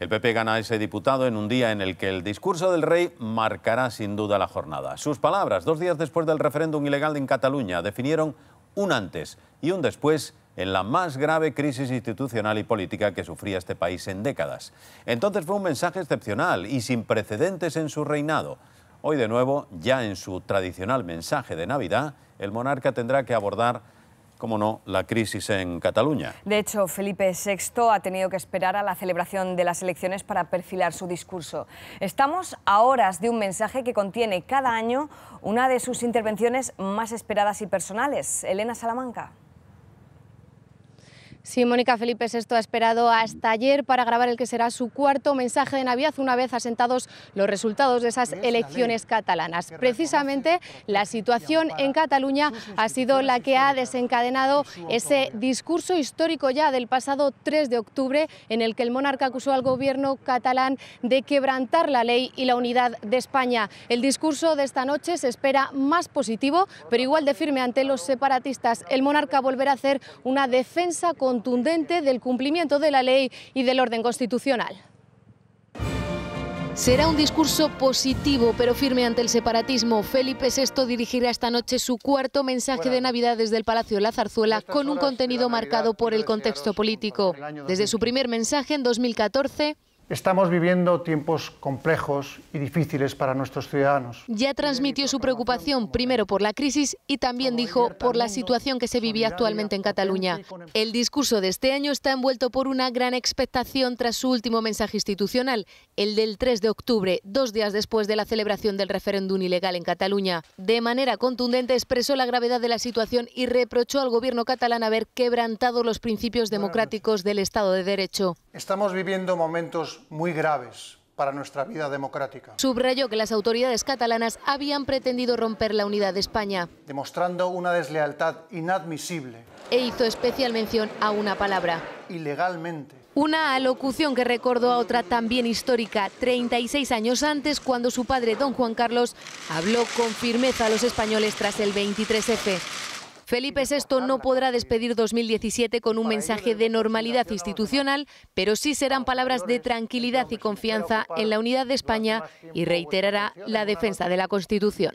El PP gana ese diputado en un día en el que el discurso del rey marcará sin duda la jornada. Sus palabras, dos días después del referéndum ilegal en Cataluña, definieron un antes y un después en la más grave crisis institucional y política que sufría este país en décadas. Entonces fue un mensaje excepcional y sin precedentes en su reinado. Hoy de nuevo, ya en su tradicional mensaje de Navidad, el monarca tendrá que abordar como no, la crisis en Cataluña. De hecho, Felipe VI ha tenido que esperar a la celebración de las elecciones para perfilar su discurso. Estamos a horas de un mensaje que contiene cada año una de sus intervenciones más esperadas y personales. Elena Salamanca. Sí, Mónica Felipe esto ha esperado hasta ayer para grabar el que será su cuarto mensaje de Navidad una vez asentados los resultados de esas elecciones catalanas. Precisamente la situación en Cataluña ha sido la que ha desencadenado ese discurso histórico ya del pasado 3 de octubre en el que el monarca acusó al gobierno catalán de quebrantar la ley y la unidad de España. El discurso de esta noche se espera más positivo, pero igual de firme ante los separatistas. El monarca volverá a hacer una defensa contra contundente del cumplimiento de la ley y del orden constitucional. Será un discurso positivo pero firme ante el separatismo. Felipe VI dirigirá esta noche su cuarto mensaje de Navidad desde el Palacio de la Zarzuela con un contenido marcado por el contexto político. Desde su primer mensaje en 2014, Estamos viviendo tiempos complejos y difíciles para nuestros ciudadanos. Ya transmitió su preocupación primero por la crisis y también dijo por la situación que se vivía actualmente en Cataluña. El discurso de este año está envuelto por una gran expectación tras su último mensaje institucional, el del 3 de octubre, dos días después de la celebración del referéndum ilegal en Cataluña. De manera contundente expresó la gravedad de la situación y reprochó al gobierno catalán haber quebrantado los principios democráticos del Estado de Derecho. Estamos viviendo momentos muy graves para nuestra vida democrática. Subrayó que las autoridades catalanas habían pretendido romper la unidad de España. Demostrando una deslealtad inadmisible. E hizo especial mención a una palabra. Ilegalmente. Una alocución que recordó a otra también histórica, 36 años antes, cuando su padre, don Juan Carlos, habló con firmeza a los españoles tras el 23F. Felipe VI no podrá despedir 2017 con un mensaje de normalidad institucional, pero sí serán palabras de tranquilidad y confianza en la unidad de España y reiterará la defensa de la Constitución.